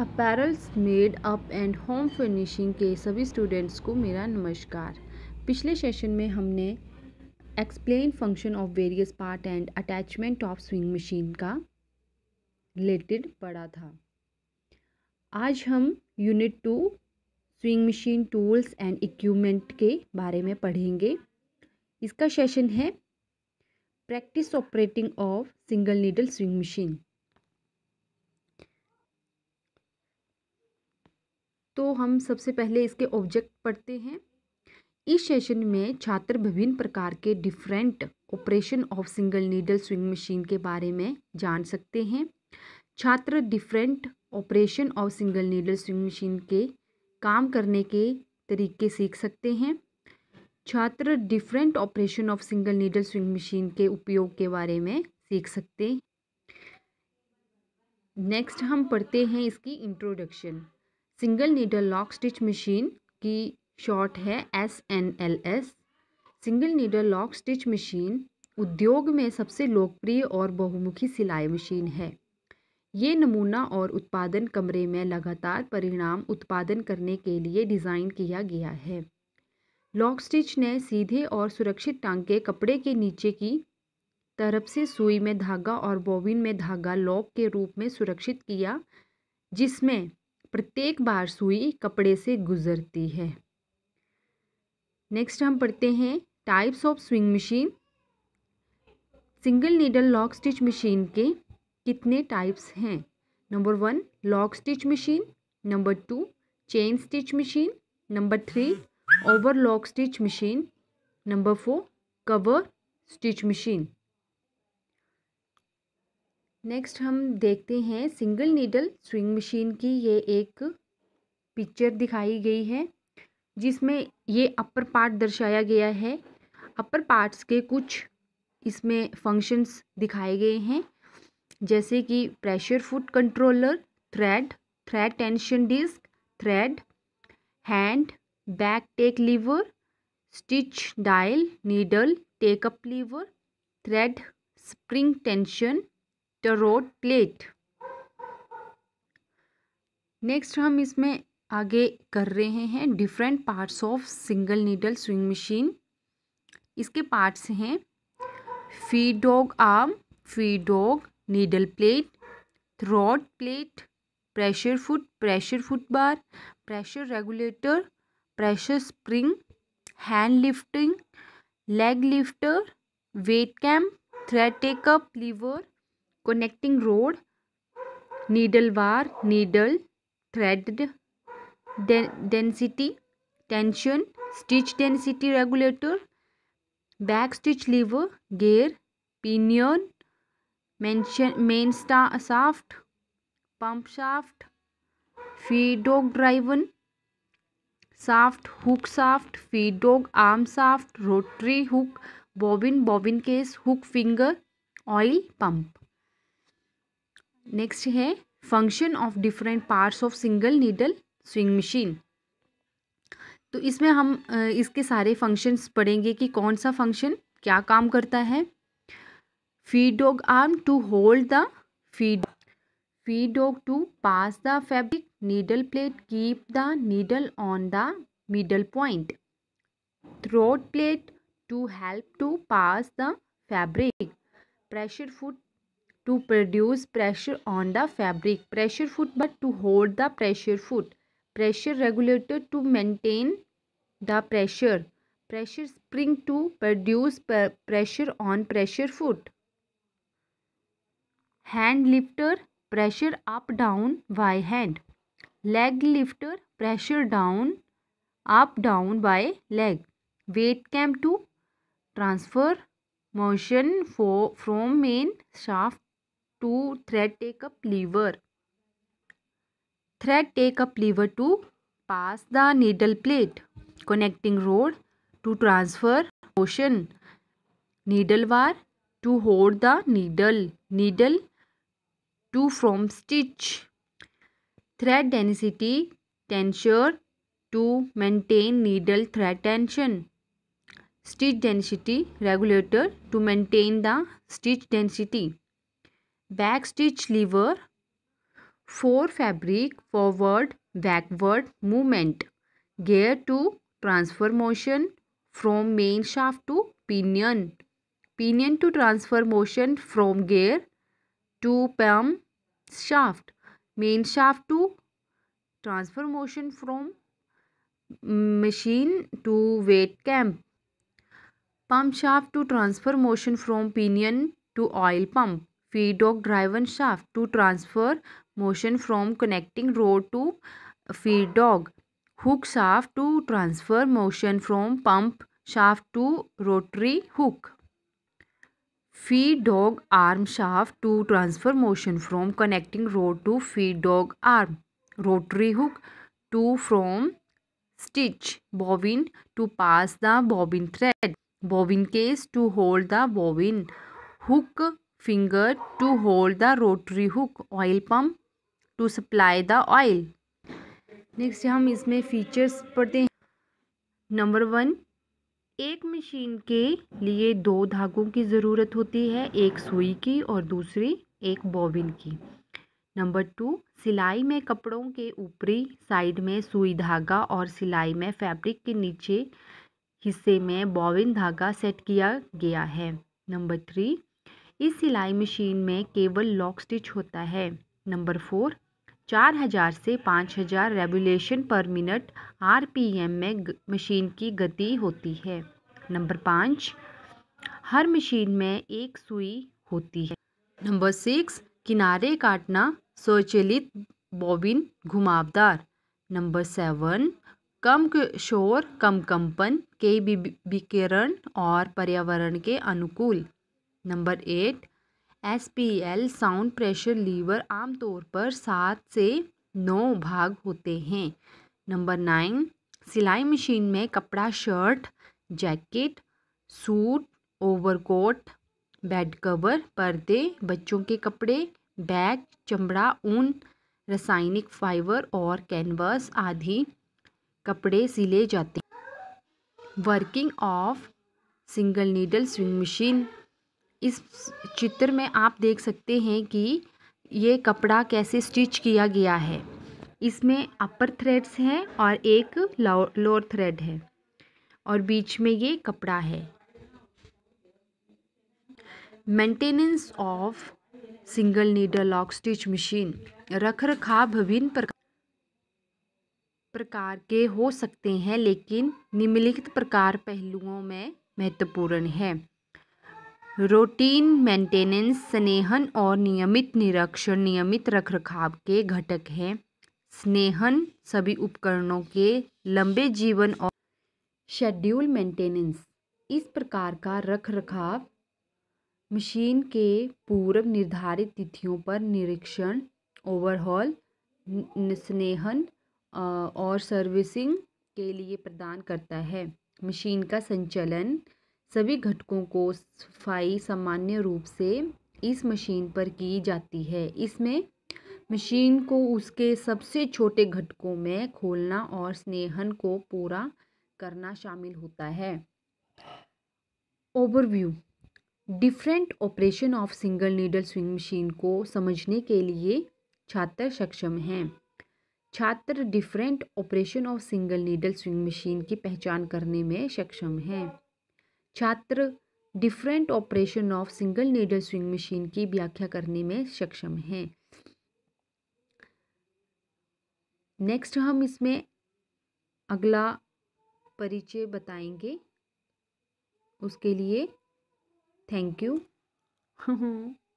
Apparels made up and home furnishing के सभी students को मेरा नमस्कार पिछले सेशन में हमने explain function of various part and attachment of sewing machine का रिलेटेड पढ़ा था आज हम unit two sewing machine tools and equipment के बारे में पढ़ेंगे इसका सेशन है practice operating of single needle sewing machine तो हम सबसे पहले इसके ऑब्जेक्ट पढ़ते हैं इस सेशन में छात्र विभिन्न प्रकार के different operation of single needle sewing machine के बारे में जान सकते हैं छात्र different operation of single needle sewing machine के काम करने के तरीके सीख सकते हैं छात्र different operation of single needle sewing machine के उपयोग के बारे में सीख सकते नेक्स्ट हम पढ़ते हैं इसकी introduction single needle lock stitch machine की शॉर्ट है S N L S single needle lock stitch machine उद्योग में सबसे लोकप्रिय और बहुमुखी सिलाई मशीन है ये नमूना और उत्पादन कमरे में लगातार परिणाम उत्पादन करने के लिए डिज़ाइन किया गया है लॉक स्टिच ने सीधे और सुरक्षित टांके कपड़े के नीचे की तरफ से सुई में धागा और बॉबिन में धागा लॉक के रूप में सुरक्षित किया जिसमें प्रत्येक बार सुई कपड़े से गुजरती है नेक्स्ट हम पढ़ते हैं types of sewing machine single needle lock stitch machine के कितने टाइप्स हैं number one lock stitch machine number two chain stitch machine number three over lock stitch machine number four cover stitch machine next हम देखते हैं single needle sewing machine की ये एक picture दिखाई गई है जिसमें ये अपर पार्ट दर्शाया गया है अपर पार्ट्स के कुछ इसमें फंक्शंस दिखाए गए हैं जैसे कि pressure foot controller thread thread tension disc thread hand back tack lever stitch dial needle take up lever thread spring tension plate next हम इसमें आगे कर रहे हैं different parts of single needle sewing machine इसके पार्ट्स हैं feed dog arm feed dog needle plate throat plate pressure foot pressure foot bar pressure regulator pressure spring hand lifting leg lifter weight camp thread take up lever connecting road needle bar needle thread density tension stitch density regulator back stitch lever gear pinion main shaft pump shaft feed dog driven shaft hook shaft feed dog arm shaft rotary hook bobbin bobbin case hook finger oil pump next है function of different parts of single needle sewing machine तो इसमें हम इसके सारे functions पढ़ेंगे कि कौन सा फंक्शन क्या काम करता है feed dog arm to hold the feed feed dog to pass the fabric needle plate keep the needle on the middle point throat plate to help to pass the fabric pressure foot to produce pressure on the fabric. Pressure foot but to hold the pressure foot. Pressure regulator to maintain the pressure. Pressure spring to produce pressure on pressure foot. Hand lifter pressure up down by hand. Leg lifter pressure down up down by leg. Weight cam to transfer motion for, from main shaft to thread take up lever thread take up lever to pass the needle plate connecting rod to transfer motion needle bar to hold the needle needle to from stitch thread density tension to maintain needle thread tension stitch density regulator to maintain the stitch density Back stitch lever for fabric forward backward movement gear to transfer motion from main shaft to pinion pinion to transfer motion from gear to pump shaft main shaft to transfer motion from machine to weight camp pump shaft to transfer motion from pinion to oil pump feedog driven shaft to transfer motion from connecting rod to feedog hook shaft to transfer motion from pump shaft to rotary hook feed dog arm shaft to transfer motion from connecting rod to feed dog arm rotary hook to from stitch bobbin to pass the bobbin thread bobbin case to hold the bobbin hook finger to hold the rotary hook oil pump to supply the oil next हम इसमें features पढ़ते हैं number one एक machine के लिए दो धागों की ज़रूरत होती है एक सुई की और दूसरी एक बॉबिन की नंबर टू सिलाई में कपड़ों के ऊपरी साइड में सुई धागा और सिलाई में फैब्रिक के नीचे हिस्से में बॉबिन धागा सेट किया गया है नंबर थ्री इस सिलाई मशीन में केवल लॉक स्टिच होता है नंबर फोर चार हज़ार से पाँच हज़ार रेगुलेशन पर मिनट आरपीएम में मशीन की गति होती है नंबर पाँच हर मशीन में एक सुई होती है नंबर सिक्स किनारे काटना स्वचलित बॉबिन घुमावदार नंबर सेवन कम शोर कम कंपन के विकिरण और पर्यावरण के अनुकूल number eight S P L sound pressure lever आमतौर पर सात से नौ भाग होते हैं नंबर नाइन सिलाई मशीन में कपड़ा shirt jacket suit overcoat bed cover पर्दे बच्चों के कपड़े बैग चमड़ा ऊन रासायनिक फाइबर और कैनवास आदि कपड़े सिले जाते हैं working of single needle sewing machine इस चित्र में आप देख सकते हैं कि ये कपड़ा कैसे स्टिच किया गया है इसमें अपर थ्रेड्स हैं और एक लोअर थ्रेड है और बीच में ये कपड़ा है maintenance of single needle lock stitch machine रख रखाव विभिन्न प्रकार प्रकार के हो सकते हैं लेकिन निम्नलिखित प्रकार पहलुओं में महत्वपूर्ण है रूटीन मेंटेनेंस स्नेहन और नियमित निरीक्षण नियमित रखरखाव के घटक हैं स्नेहन सभी उपकरणों के लंबे जीवन और शेड्यूल मेंटेनेंस इस प्रकार का रखरखाव मशीन के पूर्व निर्धारित तिथियों पर निरीक्षण ओवरहॉल स्नेहन और सर्विसिंग के लिए प्रदान करता है मशीन का संचालन सभी घटकों को सफाई सामान्य रूप से इस मशीन पर की जाती है इसमें मशीन को उसके सबसे छोटे घटकों में खोलना और स्नेहन को पूरा करना शामिल होता है overview different operation of single needle sewing machine को समझने के लिए छात्र सक्षम हैं छात्र different operation of single needle sewing machine की पहचान करने में सक्षम हैं छात्र different operation of single needle sewing machine की व्याख्या करने में सक्षम हैं नेक्स्ट हम इसमें अगला परिचय बताएंगे उसके लिए थैंक यू